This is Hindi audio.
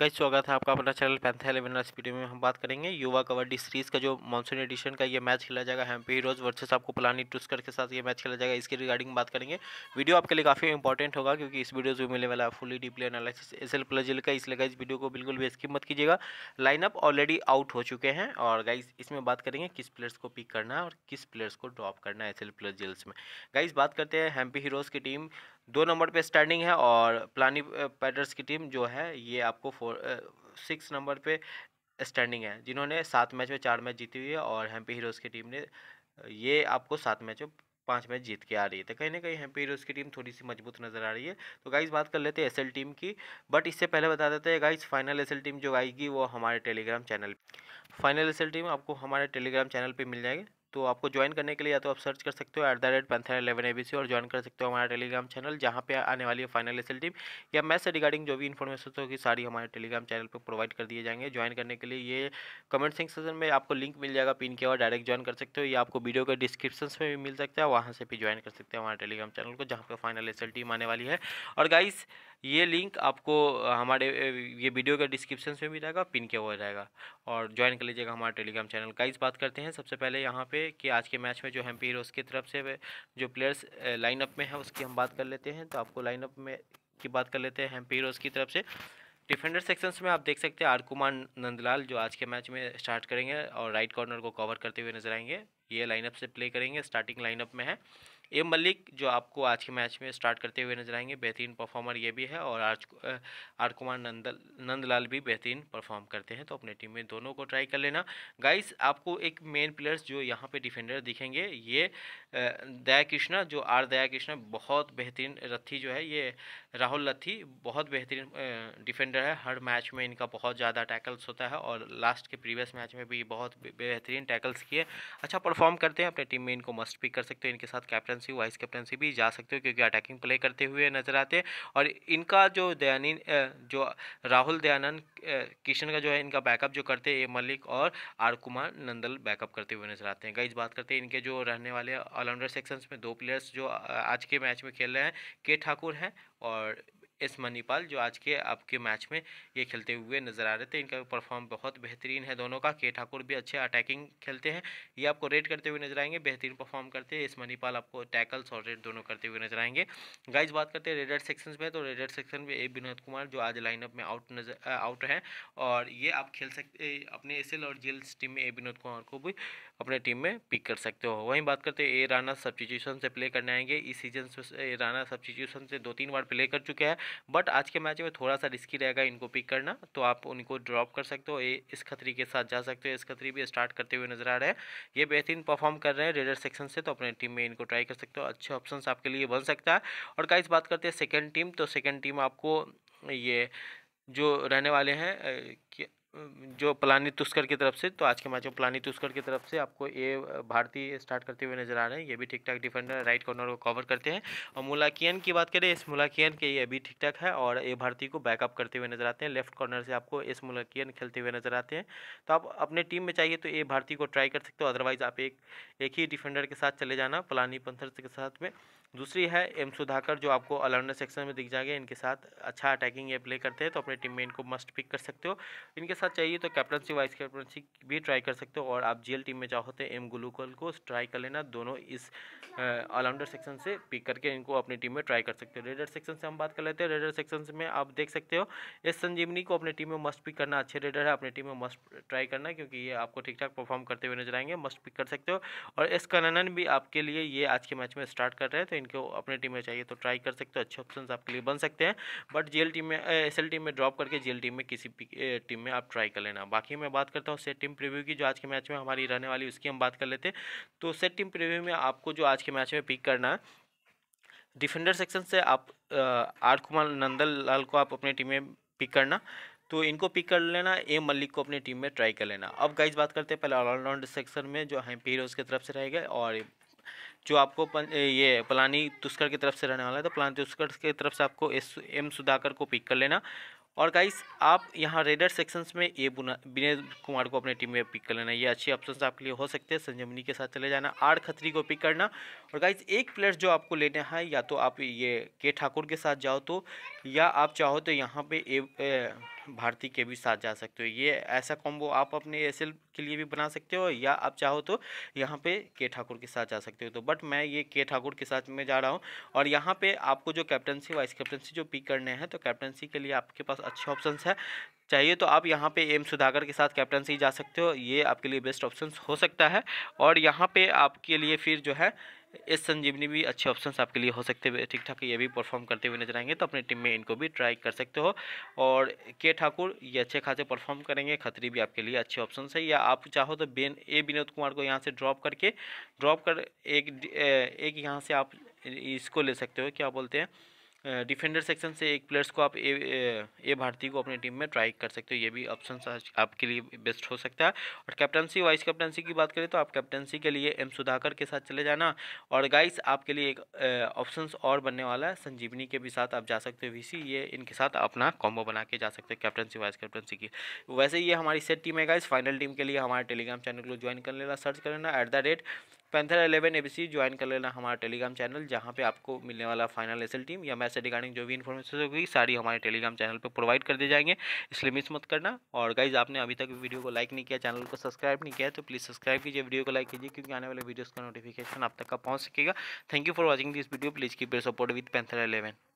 गई स्वागत है आपका अपना चैनल पैंथल इलेवन इस वीडियो में हम बात करेंगे युवा कबड्डी सीरीज़ का जो मानसून एडिशन का ये मैच खेला जाएगा हैम्पी हीरोज वर्सेस आपको पलानी टूस्कर के साथ ये मैच खेला जाएगा इसके रिगार्डिंग बात करेंगे वीडियो आपके लिए काफ़ी इंपॉर्टेंट होगा क्योंकि इस वीडियो से मिलने वाला है fully deeply analysis S L plus का इसलिए गाइज वीडियो को बिल्कुल भी स्किप मत कीजिएगा लाइनअप ऑलरेडी आउट हो चुके हैं और गाइज इसमें बात करेंगे किस प्लेयर्स को पिक करना है और किस प्लेयर्स को ड्रॉप करना है एस एल प्लस जिल्स में गाइज बात करते हैं हैम्पी हीरोज़ की टीम दो नंबर पर स्टैंडिंग है और प्लानी पैटर्स uh, की टीम जो है ये आपको फोर फोर सिक्स नंबर पे स्टैंडिंग है जिन्होंने सात मैच में चार मैच जीती हुई है और हैम्पी हीरोज़ की टीम ने ये आपको सात मैच में पाँच मैच जीत के आ रही है तो कहीं ना कहीं हैम्पी हीरोज़ की टीम थोड़ी सी मजबूत नजर आ रही है तो गाइज बात कर लेते हैं एस टीम की बट इससे पहले बता देते हैं गाइज फाइनल एस टीम जो आएगी वो हमारे Telegram channel final S team आपको हमारे टेलीग्राम चैनल पर मिल जाएगी तो आपको ज्वाइन करने के लिए या तो आप सर्च कर सकते हो at the rate Panther eleven A B C और ज्वाइन कर सकते हो हमारा टेलीग्राम चैनल जहाँ पे आने वाली है फाइनल एसल टीम या मैथ से रिगार्डिंग जो भी इन्फॉर्मेशन होगी सारी हमारे टेलीग्राम चैनल पर प्रोवाइड कर दिए जाएंगे ज्वाइन करने के लिए ये कमेंट सेक्शन में आपको लिंक मिल जाएगा पिन के और डायरेक्ट ज्वाइन कर सकते हो या आपको वीडियो के डिस्क्रिप्शन में भी मिल सकता है वहाँ से भी ज्वाइन कर सकते हो हमारे टेलीग्राम चैनल को जहाँ पर फाइनल एस टीम आने वाली है और गाइज़ ये लिंक आपको हमारे ये वीडियो का डिस्क्रिप्शन में रहेगा पिन के हुआ रहेगा और ज्वाइन कर लीजिएगा हमारे टेलीग्राम चैनल का इस बात करते हैं सबसे पहले यहाँ पे कि आज के मैच में जो हेम्पी हीरोज़ की तरफ से जो प्लेयर्स लाइनअप में है उसकी हम बात कर लेते हैं तो आपको लाइनअप में की बात कर लेते हैं हेम्पी हीरोज़ की तरफ से डिफेंडर सेक्शंस में आप देख सकते हैं आर कुमार नंदलाल जो आज के मैच में स्टार्ट करेंगे और राइट कॉर्नर को कवर करते हुए नजर आएंगे ये लाइनअप से प्ले करेंगे स्टार्टिंग लाइनअप में है ए मलिक जो आपको आज के मैच में स्टार्ट करते हुए नजर आएंगे बेहतरीन परफॉर्मर ये भी है और आज आर कुमार नंद नंदलाल भी बेहतरीन परफॉर्म करते हैं तो अपने टीम में दोनों को ट्राई कर लेना गाइस आपको एक मेन प्लेयर्स जो यहाँ पे डिफेंडर दिखेंगे ये दया कृष्णा जो आर दया कृष्णा बहुत बेहतरीन रथी जो है ये राहुल लथी बहुत बेहतरीन डिफेंडर है हर मैच में इनका बहुत ज़्यादा टैकल्स होता है और लास्ट के प्रीवियस मैच में भी बहुत बेहतरीन टैकल्स किए अच्छा परफॉर्म करते हैं अपने टीम में इनको मस्ट पिक कर सकते हो इनके साथ कैप्टनसी वाइस कैप्टनसी भी जा सकते हो क्योंकि अटैकिंग प्ले करते हुए नज़र आते हैं और इनका जो दयानी जो राहुल दयानंद किशन का जो है इनका बैकअप जो करते हैं ए मलिक और आर कुमार नंदल बैकअप करते हुए नजर आते हैं गाइज बात करते हैं इनके जो रहने वाले ऑलराउंडर सेक्शंस में दो प्लेयर्स जो आज के मैच में खेल रहे हैं के ठाकुर हैं और एस मनीपाल जो आज के आपके मैच में ये खेलते हुए नज़र आ रहे थे इनका परफॉर्म बहुत बेहतरीन है दोनों का के ठाकुर भी अच्छे अटैकिंग खेलते हैं ये आपको रेड करते हुए नजर आएंगे बेहतरीन परफॉर्म करते हैं एस मनीपाल आपको टैकल्स और रेड दोनों करते हुए नजर आएंगे गाइज बात करते हैं रेडर सेक्शन में तो रेडर सेक्शन में ए विनोद कुमार जो आज लाइनअप में आउट नजर आउट हैं और ये आप खेल सकते अपने एस और जेल टीम में ए विनोद कुमार को भी अपने टीम में पिक कर सकते हो वहीं बात करते हैं ए राना सब्सटीट्यूशन से प्ले करने आएंगे इस सीजन से राना सब्सटीट्यूशन से दो तीन बार प्ले कर चुके हैं बट आज के मैच में थोड़ा सा रिस्की रहेगा इनको पिक करना तो आप उनको ड्रॉप कर सकते हो इस खतरी के साथ जा सकते हो इस खतरी भी स्टार्ट करते हुए नजर आ रहे हैं ये बेहतरीन परफॉर्म कर रहे हैं रेडर सेक्शन से तो अपने टीम में इनको ट्राई कर सकते हो अच्छे ऑप्शन आपके लिए बन सकता है और का बात करते हैं सेकेंड टीम तो सेकेंड टीम आपको ये जो रहने वाले हैं जो पलानी तुष्कर की तरफ से तो आज के मैच में पलानी तुष्कर की तरफ से आपको ये भारतीय स्टार्ट करते हुए नजर आ रहे हैं ये भी ठीक ठाक डिफेंडर राइट कॉर्नर को कवर करते हैं और मुलाकियन की बात करें इस मुलाकियन के ये भी ठीक ठाक है और ये भारतीय को बैकअप करते हुए नजर आते हैं लेफ्ट कॉर्नर से आपको इस मुलाकियन खेलते हुए नजर आते हैं तो आप अपने टीम में चाहिए तो ये भारतीय को ट्राई कर सकते हो अदरवाइज आप एक एक ही डिफेंडर के साथ चले जाना पलानी पंथर के साथ में दूसरी है एम सुधाकर जो आपको अलराउंडर सेक्शन में दिख जाएंगे इनके साथ अच्छा अटैकिंग ये प्ले करते हैं तो अपने टीम में इनको मस्ट पिक कर सकते हो इनके साथ चाहिए तो कैप्टनसी वाइस कैप्टनसी भी ट्राई कर सकते हो और आप जीएल टीम में चाहो तो एम गुलूकल को ट्राई कर लेना दोनों इस ऑलराउंडर सेक्शन से पिक करके इनको अपनी टीम में ट्राई कर सकते हो रेडर सेक्शन से हम बात कर लेते हैं रेडर सेक्शन में आप देख सकते हो एस संजीवनी को अपनी टीम में मस्ट पिक करना अच्छे रेडर है अपनी टीम में मस्ट ट्राई करना क्योंकि ये आपको ठीक ठाक परफॉर्म करते हुए नजर आएंगे मस्ट पिक कर सकते हो और एस कनानन भी आपके लिए ये आज के मैच में स्टार्ट कर रहे हैं तो इनको अपनी टीम में चाहिए तो ट्राई कर सकते हो अच्छे ऑप्शन आपके लिए बन सकते हैं बट जीएल टीम में एस टीम में ड्रॉप करके जीएल टीम में किसी टीम में आप ट्राई कर लेना बाकी मैं बात करता हूँ सेट टीम प्रीव्यू की जो आज के मैच में हमारी रहने वाली उसकी हम बात कर लेते तो सेट टीम प्रीव्यू में आपको जो आज के मैच में पिक करना है डिफेंडर सेक्शन से आप आर कुमार नंदन लाल को आप अपनी टीम में पिक करना तो इनको पिक कर लेना ए मलिक को अपनी टीम में ट्राई कर लेना अब गाइज बात करते हैं पहले ऑलराउंड सेक्शन में जो हैम्पी हीरोज़ की तरफ से रहेगा और जो आपको पन, ये पलानी तुस्कर की तरफ से रहने वाला है तो पलानी तुस्कर की तरफ से आपको एस एम सुधाकर को पिक कर लेना और गाइस आप यहाँ रेडर सेक्शंस में ये विनय कुमार को अपने टीम में पिक कर लेना ये अच्छे ऑप्शन आपके लिए हो सकते हैं संजमनी के साथ चले जाना आर खत्री को पिक करना और गाइस एक प्लेयर जो आपको लेना है या तो आप ये के ठाकुर के साथ जाओ तो या आप चाहो तो यहाँ पे ए, ए, भारती के भी साथ जा सकते हो ये ऐसा कॉम्बो आप अपने एस के लिए भी बना सकते हो या आप चाहो तो यहाँ पे के ठाकुर के साथ जा सकते हो तो बट मैं ये के ठाकुर के साथ में जा रहा हूँ और यहाँ पे आपको जो कैप्टनसी वाइस कैप्टनसी जो पिक करने हैं तो कैप्टनसी के लिए आपके पास अच्छे ऑप्शन है चाहिए तो आप यहाँ पे एम सुधाकर के साथ कैप्टनसी जा सकते हो ये आपके लिए बेस्ट ऑप्शन हो सकता है और यहाँ पे आपके लिए फिर जो है एस संजीवनी भी अच्छे ऑप्शंस आपके लिए हो सकते हैं ठीक ठाक ये भी परफॉर्म करते हुए नजर आएंगे तो अपनी टीम में इनको भी ट्राई कर सकते हो और के ठाकुर ये अच्छे खासे परफॉर्म करेंगे खतरी भी आपके लिए अच्छे ऑप्शन है या आप चाहो तो बेन ए विनोद कुमार को यहाँ से ड्रॉप करके ड्रॉप कर एक एक यहाँ से आप इसको ले सकते हो क्या बोलते हैं डिफेंडर सेक्शन से एक प्लेयर्स को आप ए ए भारती को अपने टीम में ट्राई कर सकते हो ये भी ऑप्शन आपके लिए बेस्ट हो सकता है और कैप्टनसी वाइस कैप्टनसी की बात करें तो आप कैप्टनसी के लिए एम सुधाकर के साथ चले जाना और गाइस आपके लिए एक ऑप्शन और बनने वाला है संजीवनी के भी साथ आप जा सकते हो वी ये इनके साथ अपना कॉम्बो बना के जा सकते हो कैप्टनसी वाइस कैप्टनसी की वैसे ये हमारी सेट टीम है गाइस फाइनल टीम के लिए हमारे टेलीग्राम चैनल को ज्वाइन कर लेना सर्च कर लेना at the rate Panther eleven A join कर लेना हमारा टेलीग्राम चैनल जहाँ पे आपको मिलने वाला फाइनल एस टीम या मैच रिगार्डिंग जो भी इन्फॉर्मेशन होगी सारी हमारे टेलीग्राम चैनल पे प्रोवाइड कर दिए जाएंगे इसलिए मिस मत करना और गाइज आपने अभी तक वीडियो को लाइक नहीं किया चैनल को सब्सक्राइब नहीं किया तो प्लीज़ सब्सक्राइब कीजिए वीडियो को लाइक कीजिए क्योंकि आने वाले वीडियोज़ का नोटिफिकेशन आप तक का पहुँच सकेगा thank you for watching this video please keep your support with Panther eleven